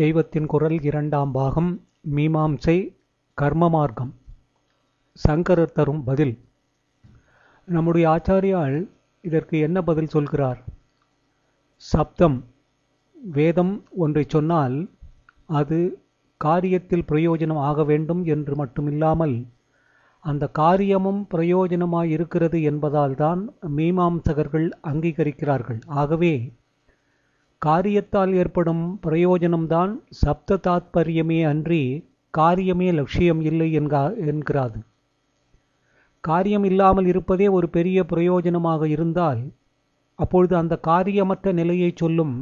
தெய்வத்தின் குரல் இரண்டாம் பாகம் மீமாம்சை கர்மமார்க்கம் சங்கரர் தரும் பதில் நம்முடைய ஆச்சாரியால் இதற்கு என்ன பதில் சொல்கிறார் சப்தம் வேதம் ஒன்றை சொன்னால் அது காரியத்தில் பிரயோஜனம் ஆக வேண்டும் என்று மட்டுமில்லாமல் அந்த காரியமும் பிரயோஜனமாக இருக்கிறது என்பதால் தான் மீமாம்சகர்கள் அங்கீகரிக்கிறார்கள் ஆகவே காரியத்தால் ஏற்படும் பிரயோஜனம்தான் சப்த தாத்பரியமே அன்றி காரியமே லட்சியம் இல்லை என்கா என்கிறாது காரியம் இல்லாமல் இருப்பதே ஒரு பெரிய பிரயோஜனமாக இருந்தால் அப்பொழுது அந்த காரியமற்ற நிலையை சொல்லும்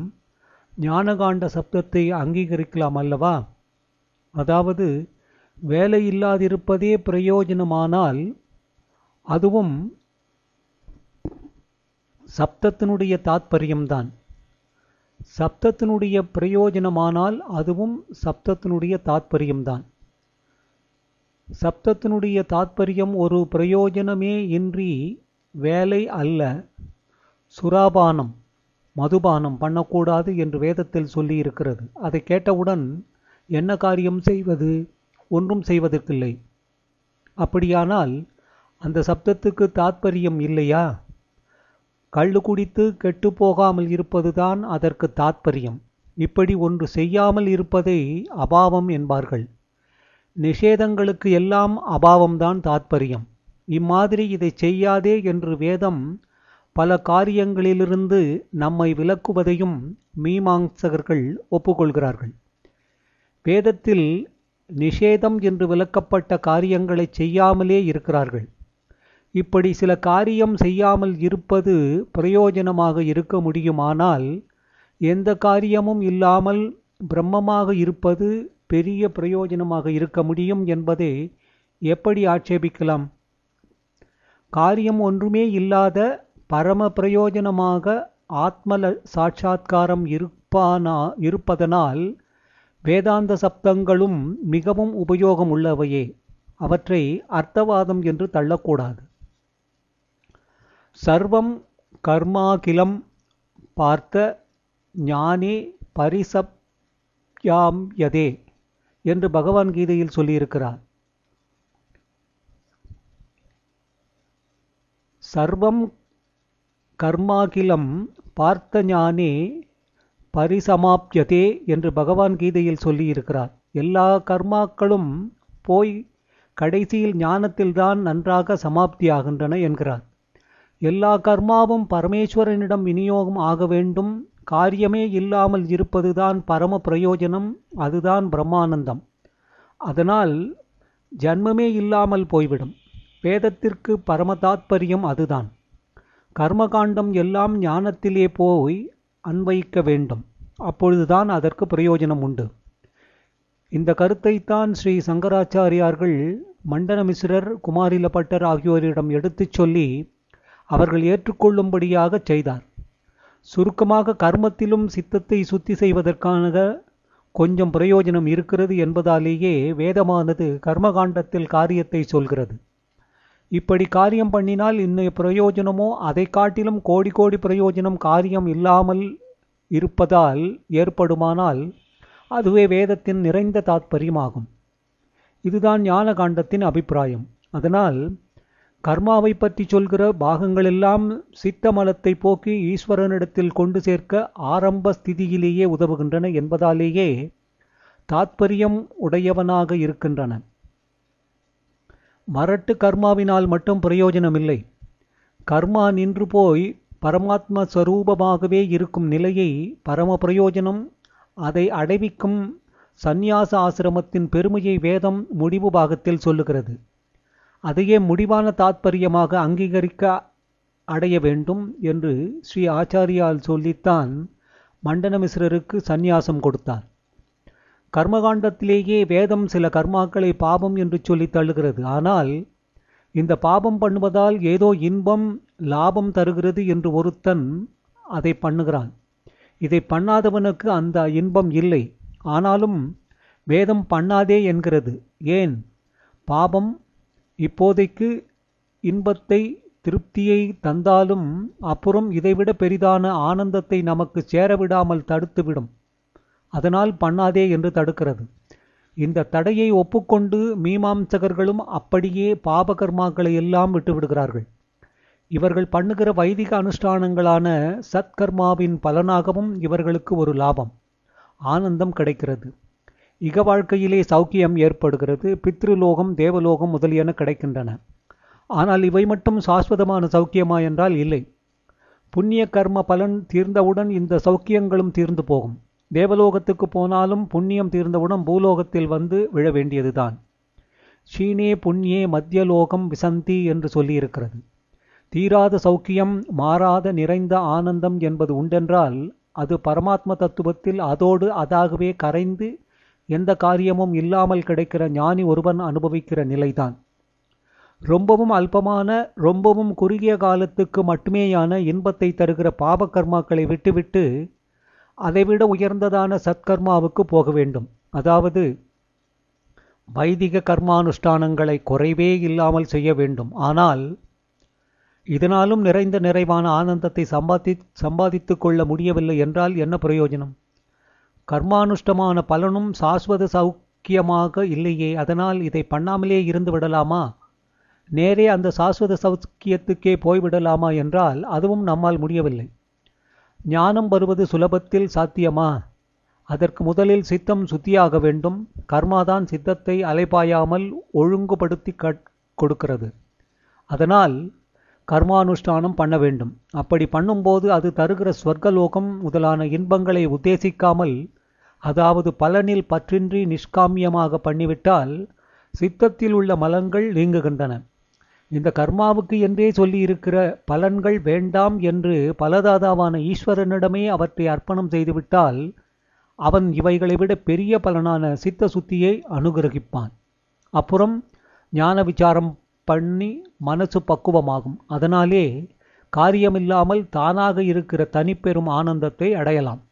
ஞானகாண்ட சப்தத்தை அங்கீகரிக்கலாம் அல்லவா அதாவது வேலை இல்லாதிருப்பதே பிரயோஜனமானால் அதுவும் சப்தத்தினுடைய தாத்பரியம்தான் சப்தத்தினுடைய பிரயோஜனமானால் அதுவும் சப்தத்தினுடைய தாற்பயம்தான் சப்தத்தினுடைய தாத்பரியம் ஒரு பிரயோஜனமே இன்றி வேலை அல்ல சுராபானம் மதுபானம் பண்ணக்கூடாது என்று வேதத்தில் சொல்லி இருக்கிறது அதை கேட்டவுடன் என்ன காரியம் செய்வது ஒன்றும் செய்வதற்கில்லை அப்படியானால் அந்த சப்தத்துக்கு தாத்பரியம் இல்லையா கள்ளு குடித்து கெட்டுப் போகாமல் இருப்பதுதான் அதற்குத் தாத்பரியம். இப்படி ஒன்று செய்யாமல் இருப்பதை அபாவம் என்பார்கள். நிஷேதங்களுக்கு எல்லாம் அபாவம்தான் தாத்பரியம். இம்மாதிரி இதை செய்யாதே என்று வேதம் பல காரியங்களிலிருந்து நம்மை விளக்குவதையும் மீமாங்சகர்கள் ஒப்புக்கொள்கிறார்கள். வேதத்தில் நிஷேதம் என்று விலக்கப்பட்ட காரியங்களைச் செய்யாமலே இருக்கிறார்கள். இப்படி சில காரியம் செய்யாமல் இருப்பது பிரயோஜனமாக இருக்க முடியுமானால் எந்த காரியமும் இல்லாமல் பிரம்மமாக இருப்பது பெரிய பிரயோஜனமாக இருக்க முடியும் என்பதை எப்படி ஆட்சேபிக்கலாம் காரியம் ஒன்றுமே இல்லாத பரம பிரயோஜனமாக ஆத்மல சாட்சா்காரம் இருப்பானா இருப்பதனால் வேதாந்த சப்தங்களும் மிகவும் உபயோகம் உள்ளவையே அவற்றை அர்த்தவாதம் என்று தள்ளக்கூடாது சர்வம் கர்மாகிலம் பார்த்த ஞானே பரிசப்யாம்யதே என்று பகவான் கீதையில் சொல்லியிருக்கிறார் சர்வம் கர்மாகிலம் பார்த்த ஞானே பரிசமாப்யதே என்று பகவான் கீதையில் சொல்லியிருக்கிறார் எல்லா கர்மாக்களும் போய் கடைசியில் ஞானத்தில்தான் நன்றாக சமாப்தியாகின்றன என்கிறார் எல்லா கர்மாவும் பரமேஸ்வரனிடம் விநியோகம் ஆக வேண்டும் காரியமே இல்லாமல் இருப்பதுதான் பரம பிரயோஜனம் அதுதான் பிரம்மானந்தம் அதனால் ஜன்மமே இல்லாமல் போய்விடும் வேதத்திற்கு பரம தாத்பரியம் அதுதான் கர்மகாண்டம் எல்லாம் ஞானத்திலே போய் அன்வைக்க வேண்டும் அப்பொழுதுதான் அதற்கு பிரயோஜனம் உண்டு இந்த கருத்தைத்தான் ஸ்ரீ சங்கராச்சாரியார்கள் மண்டனமிஸ்ரர் குமாரிலபட்டர் ஆகியோரிடம் எடுத்துச் சொல்லி அவர்கள் ஏற்றுக்கொள்ளும்படியாகச் செய்தார் சுருக்கமாக கர்மத்திலும் சித்தத்தை சுத்தி செய்வதற்கான கொஞ்சம் பிரயோஜனம் இருக்கிறது என்பதாலேயே வேதமானது கர்மகாண்டத்தில் காரியத்தை சொல்கிறது இப்படி காரியம் பண்ணினால் இன்னைய பிரயோஜனமோ அதை காட்டிலும் கோடி கோடி பிரயோஜனம் காரியம் இல்லாமல் இருப்பதால் ஏற்படுமானால் அதுவே வேதத்தின் நிறைந்த தாத்பரியமாகும் இதுதான் ஞான காண்டத்தின் அபிப்பிராயம் அதனால் கர்மாவை பற்றி சொல்கிற பாகங்களெல்லாம் சித்த மலத்தை போக்கி ஈஸ்வரனிடத்தில் கொண்டு சேர்க்க ஆரம்ப ஸ்திதியிலேயே உதவுகின்றன என்பதாலேயே தாத்பரியம் உடையவனாக இருக்கின்றன மரட்டு கர்மாவினால் மட்டும் பிரயோஜனமில்லை கர்மா நின்று போய் பரமாத்ம ஸ்வரூபமாகவே இருக்கும் நிலையை பரம பிரயோஜனம் அதை அடைவிக்கும் சந்நியாச ஆசிரமத்தின் பெருமையை வேதம் முடிவு பாகத்தில் சொல்லுகிறது அதையே முடிவான தாத்பரியமாக அங்கீகரிக்க அடைய வேண்டும் என்று ஸ்ரீ ஆச்சாரியால் சொல்லித்தான் மண்டனமிஸ்ரருக்கு சந்நியாசம் கொடுத்தார் கர்மகாண்டத்திலேயே வேதம் சில கர்மாக்களை பாபம் என்று சொல்லி தள்ளுகிறது ஆனால் இந்த பாபம் பண்ணுவதால் ஏதோ இன்பம் லாபம் தருகிறது என்று ஒருத்தன் அதை பண்ணுகிறான் இதை பண்ணாதவனுக்கு அந்த இன்பம் இல்லை ஆனாலும் வேதம் பண்ணாதே என்கிறது ஏன் பாபம் இப்போதைக்கு இன்பத்தை திருப்தியை தந்தாலும் அப்புறம் இதைவிட பெரிதான ஆனந்தத்தை நமக்கு சேரவிடாமல் தடுத்துவிடும் அதனால் பண்ணாதே என்று தடுக்கிறது இந்த தடையை ஒப்புக்கொண்டு மீமாம்சகர்களும் அப்படியே பாபகர்மாக்களை எல்லாம் விட்டுவிடுகிறார்கள் இவர்கள் பண்ணுகிற வைதிக அனுஷ்டானங்களான சத்கர்மாவின் பலனாகவும் இவர்களுக்கு ஒரு லாபம் ஆனந்தம் கிடைக்கிறது இக வாழ்க்கையிலே சௌக்கியம் ஏற்படுகிறது பித்ருலோகம் தேவலோகம் முதலியன கிடைக்கின்றன ஆனால் இவை மட்டும் சாஸ்வதமான சௌக்கியமா என்றால் இல்லை புண்ணிய கர்ம பலன் தீர்ந்தவுடன் இந்த சௌக்கியங்களும் தீர்ந்து போகும் தேவலோகத்துக்கு போனாலும் புண்ணியம் தீர்ந்தவுடன் பூலோகத்தில் வந்து விழ வேண்டியதுதான் ஷீனே புண்ணியே மத்தியலோகம் விசந்தி என்று சொல்லியிருக்கிறது தீராத சௌக்கியம் மாறாத நிறைந்த ஆனந்தம் என்பது உண்டென்றால் அது பரமாத்ம தத்துவத்தில் அதோடு அதாகவே கரைந்து எந்த காரியமும் இல்லாமல் கிடைக்கிற ஞானி ஒருவன் அனுபவிக்கிற நிலைதான் ரொம்பவும் அல்பமான ரொம்பவும் குறுகிய காலத்துக்கு மட்டுமேயான இன்பத்தை தருகிற பாபகர்மாக்களை கர்மாக்களை விட்டுவிட்டு அதைவிட உயர்ந்ததான சத்கர்மாவுக்கு போக வேண்டும் அதாவது வைதிக கர்மானுஷ்டானங்களை குறைவே இல்லாமல் செய்ய வேண்டும் ஆனால் இதனாலும் நிறைந்த நிறைவான ஆனந்தத்தை சம்பாதி சம்பாதித்து கொள்ள முடியவில்லை என்றால் என்ன பிரயோஜனம் கர்மானுஷ்டமான பலனும் சாஸ்வத சௌக்கியமாக இல்லையே அதனால் இதை பண்ணாமலே இருந்து விடலாமா நேரே அந்த சாஸ்வத சௌக்கியத்துக்கே போய்விடலாமா என்றால் அதுவும் நம்மால் முடியவில்லை ஞானம் வருவது சுலபத்தில் சாத்தியமா அதற்கு முதலில் சித்தம் சுத்தியாக வேண்டும் கர்மாதான் சித்தத்தை அலைபாயாமல் ஒழுங்குபடுத்தி கொடுக்கிறது அதனால் கர்மானுஷ்டானம் பண்ண வேண்டும் அப்படி பண்ணும்போது அது தருகிற ஸ்வர்கலோகம் முதலான இன்பங்களை உத்தேசிக்காமல் அதாவது பலனில் பற்றின்றி நிஷ்காமியமாக பண்ணிவிட்டால் சித்தத்தில் உள்ள மலங்கள் நீங்குகின்றன இந்த கர்மாவுக்கு என்றே சொல்லியிருக்கிற பலன்கள் வேண்டாம் என்று பலதாதாவான ஈஸ்வரனிடமே அவற்றை அர்ப்பணம் செய்துவிட்டால் அவன் இவைகளை விட பெரிய பலனான சித்த சுத்தியை அனுகிரகிப்பான் அப்புறம் ஞான விசாரம் பண்ணி மனசு பக்குவமாகும் அதனாலே காரியமில்லாமல் தானாக இருக்கிற தனிப்பெரும் ஆனந்தத்தை அடையலாம்